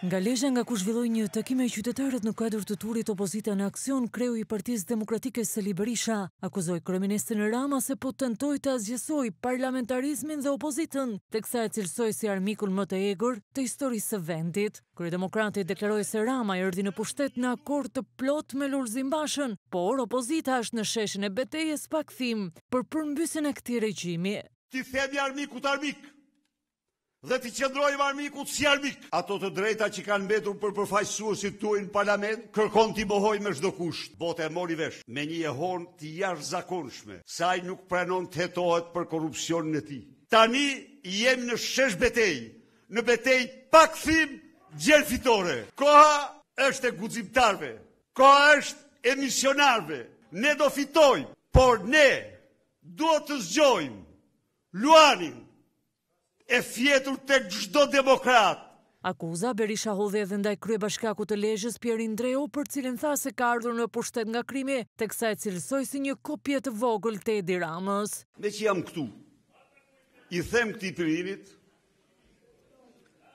Nga lejshë nga ku zhvilloj një takime i qytetarët në kuadër të turit opozita në aksion, kreu i partiz demokratike se liberisha, akuzoj kreministin rama se po tentoj të azgjesoj parlamentarizmin dhe opozitën, të kësa e cilësoj si armikun më të egrë të historisë së vendit. Kërë demokrati deklaroj se rama i erdhi në pushtet në akord të plot me Lulzim bashën, por opozita është në sheshën e betejës së pakëthim për përmbysin e këti regjimi. Ti themi armikut armik dhe t'i qëndrojmë armikut si armik. Ato të drejta që kanë mbetur për përfajsuar si tuaj në parlament, kërkon t'i bohoj me shdo kusht. Bote e mori vesh, me një e hon t'i jash zakonshme, saj nuk pranon të hetohet për korupcion në ti. Tani jemi në shesh betej, në betej pak thim gjerë fitore. Koha është e guzimtarve, koha është e misionarve, ne do fitojmë, por ne duhet të zgjojmë, luanin, e fjetur të gjdo demokrat. Akuza Berisha hodhe edhe ndaj krye bashkaku të lejës Pjerin Dreu për cilin tha se ka ardhur në pushtet nga krimi, të kësa e cilësoj si një kopje të vogël të Edi Ramës. Me që jam këtu, i them këti përinit,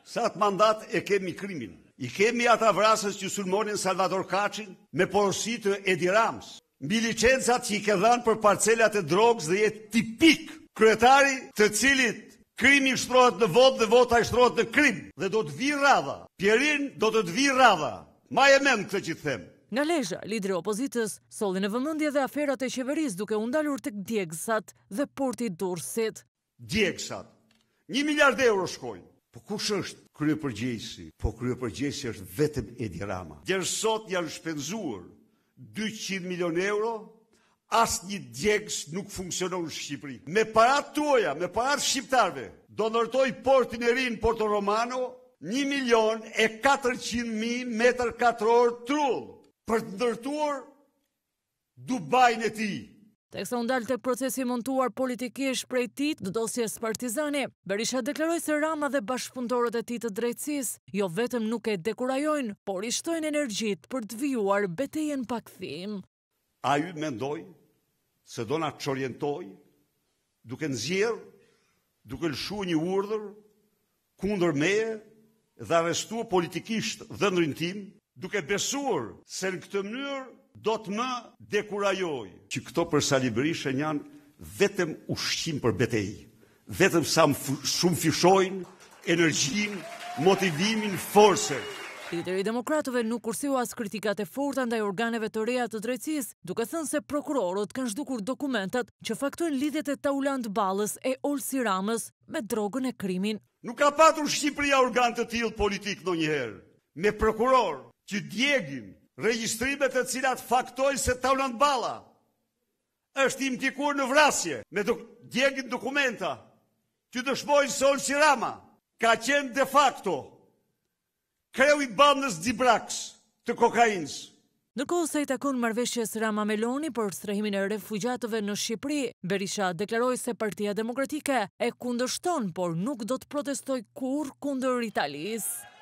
sa të mandat e kemi krimin. I kemi ata vrasës që sulmonin Salvador Kacin me porosit të Edi Ramës. Mbi që i ke dhanë për parcelat e drogës dhe jetë tipik kretari të cilit Krimi shtrohet në vot dhe vota i shtrohet në krim dhe do të vi radha. Pierin do të të vi radha. Ma e mem këtë që të them. Në lejshë, lidri opozitës, soli në vëmëndje dhe aferat e qeveris duke undalur të kdjegësat dhe porti dorset. Djegësat. Një miljard e euro shkojnë. Po kush është krye përgjesi? Po krye përgjesi është vetëm edhirama. Djerësot janë shpenzuar 200 milion euro asë një djegës nuk funksionon në Shqipëri. Me parat tuaja, me parat shqiptarve, do nërtoj portin e rinë Porto Romano, 1 milion e 400.000 metrë katror trullë për të ndërtuar Dubajnë e ti. Teksa ndalë të procesi montuar politikish prej tit dë dosjes partizani, Berisha deklaroj se Rama dhe bashkëpuntorët e ti të drejtsis, jo vetëm nuk e dekurajojnë, por ishtojnë energjit për të vijuar betejen pak a ju të mendoj, se do nga qorientoj, duke në zjerë, duke lëshu një urdhër, kundër meje dhe arestu politikisht dhe në rintim, duke besuar se në këtë mënyrë do të më dekurajoj. Që këto për salibërishë e njanë vetëm ushqim për betej, vetëm sa më shumë fishojnë, energjin, motivimin, forse. Lideri demokratëve nuk kursiu as kritikat e forta ndaj organeve të reja të drejtësisë, duke thënë se prokurorët kanë zhdukur dokumentat që faktojnë lidhjet e taulant balës e Olsi Ramës me drogën e krimin. Nuk ka patur Shqipëria organ të tillë politik në njëherë, me prokuror që djegin registrimet e cilat faktojnë se taulant Balla është imtikur në vrasje, me duk, djegin dokumenta që dëshmojnë se Olsi Rama ka qenë de facto kreu i bandës Dibraks të kokainës. Ndërkohë se i takon marveshjes Rama Meloni për strehimin e refugjatëve në Shqipëri, Berisha deklaroj se partia demokratike e kundështon, por nuk do të protestoj kur kundër Italisë.